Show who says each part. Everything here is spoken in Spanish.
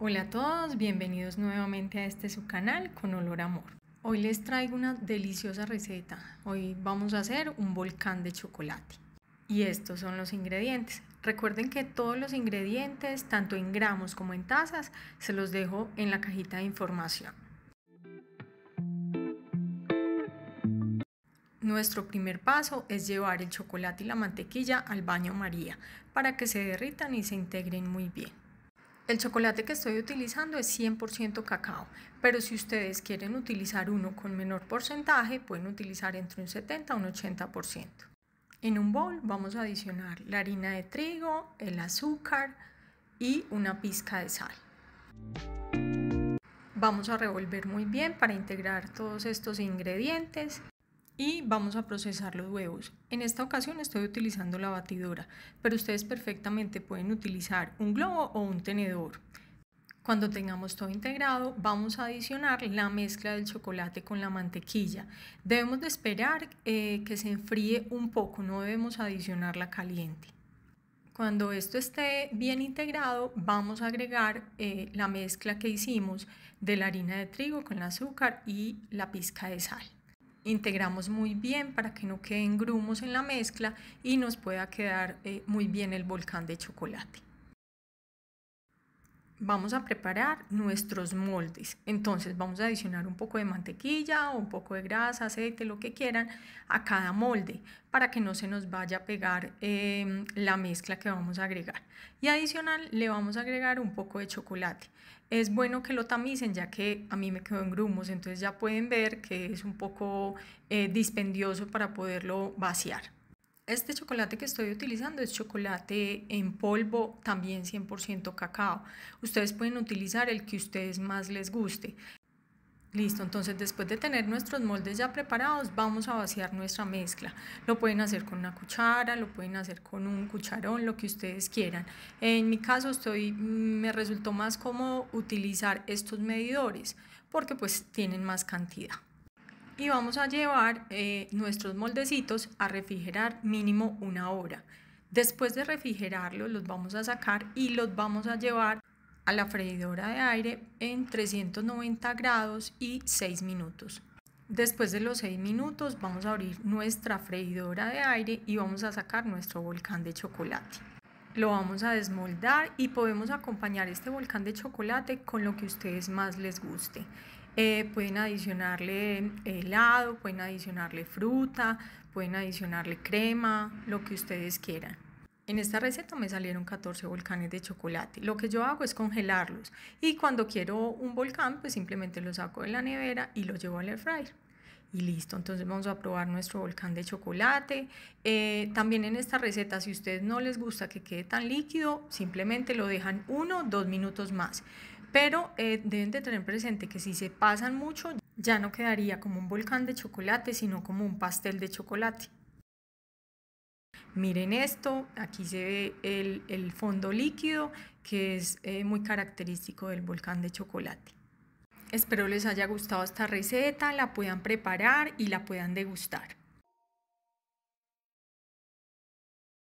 Speaker 1: Hola a todos, bienvenidos nuevamente a este su canal con olor amor. Hoy les traigo una deliciosa receta. Hoy vamos a hacer un volcán de chocolate. Y estos son los ingredientes. Recuerden que todos los ingredientes, tanto en gramos como en tazas, se los dejo en la cajita de información. Nuestro primer paso es llevar el chocolate y la mantequilla al baño María para que se derritan y se integren muy bien. El chocolate que estoy utilizando es 100% cacao, pero si ustedes quieren utilizar uno con menor porcentaje, pueden utilizar entre un 70 y un 80%. En un bol vamos a adicionar la harina de trigo, el azúcar y una pizca de sal. Vamos a revolver muy bien para integrar todos estos ingredientes y vamos a procesar los huevos. En esta ocasión estoy utilizando la batidora, pero ustedes perfectamente pueden utilizar un globo o un tenedor. Cuando tengamos todo integrado, vamos a adicionar la mezcla del chocolate con la mantequilla. Debemos de esperar eh, que se enfríe un poco, no debemos adicionarla caliente. Cuando esto esté bien integrado, vamos a agregar eh, la mezcla que hicimos de la harina de trigo con el azúcar y la pizca de sal integramos muy bien para que no queden grumos en la mezcla y nos pueda quedar eh, muy bien el volcán de chocolate vamos a preparar nuestros moldes. Entonces vamos a adicionar un poco de mantequilla o un poco de grasa, aceite, lo que quieran, a cada molde para que no se nos vaya a pegar em, la mezcla que vamos a agregar. Y adicional le vamos a agregar un poco de chocolate. Es bueno que lo tamicen ya que a mí me quedó en grumos, entonces ya pueden ver que es un poco eh, dispendioso para poderlo vaciar. Este chocolate que estoy utilizando es chocolate en polvo, también 100% cacao. Ustedes pueden utilizar el que ustedes más les guste. Listo, entonces después de tener nuestros moldes ya preparados, vamos a vaciar nuestra mezcla. Lo pueden hacer con una cuchara, lo pueden hacer con un cucharón, lo que ustedes quieran. En mi caso estoy, mm, me resultó más cómodo utilizar estos medidores porque pues tienen más cantidad y vamos a llevar eh, nuestros moldecitos a refrigerar mínimo una hora. Después de refrigerarlos los vamos a sacar y los vamos a llevar a la freidora de aire en 390 grados y 6 minutos. Después de los 6 minutos vamos a abrir nuestra freidora de aire y vamos a sacar nuestro volcán de chocolate. Lo vamos a desmoldar y podemos acompañar este volcán de chocolate con lo que a ustedes más les guste. Eh, pueden adicionarle eh, helado, pueden adicionarle fruta, pueden adicionarle crema, lo que ustedes quieran. En esta receta me salieron 14 volcanes de chocolate. Lo que yo hago es congelarlos y cuando quiero un volcán, pues simplemente lo saco de la nevera y lo llevo al air fryer. Y listo, entonces vamos a probar nuestro volcán de chocolate. Eh, también en esta receta, si a ustedes no les gusta que quede tan líquido, simplemente lo dejan uno o dos minutos más. Pero eh, deben de tener presente que si se pasan mucho, ya no quedaría como un volcán de chocolate, sino como un pastel de chocolate. Miren esto, aquí se ve el, fondo líquido que es eh, muy característico del volcán de chocolate. Espero les haya gustado esta receta, la puedan preparar y la puedan degustar.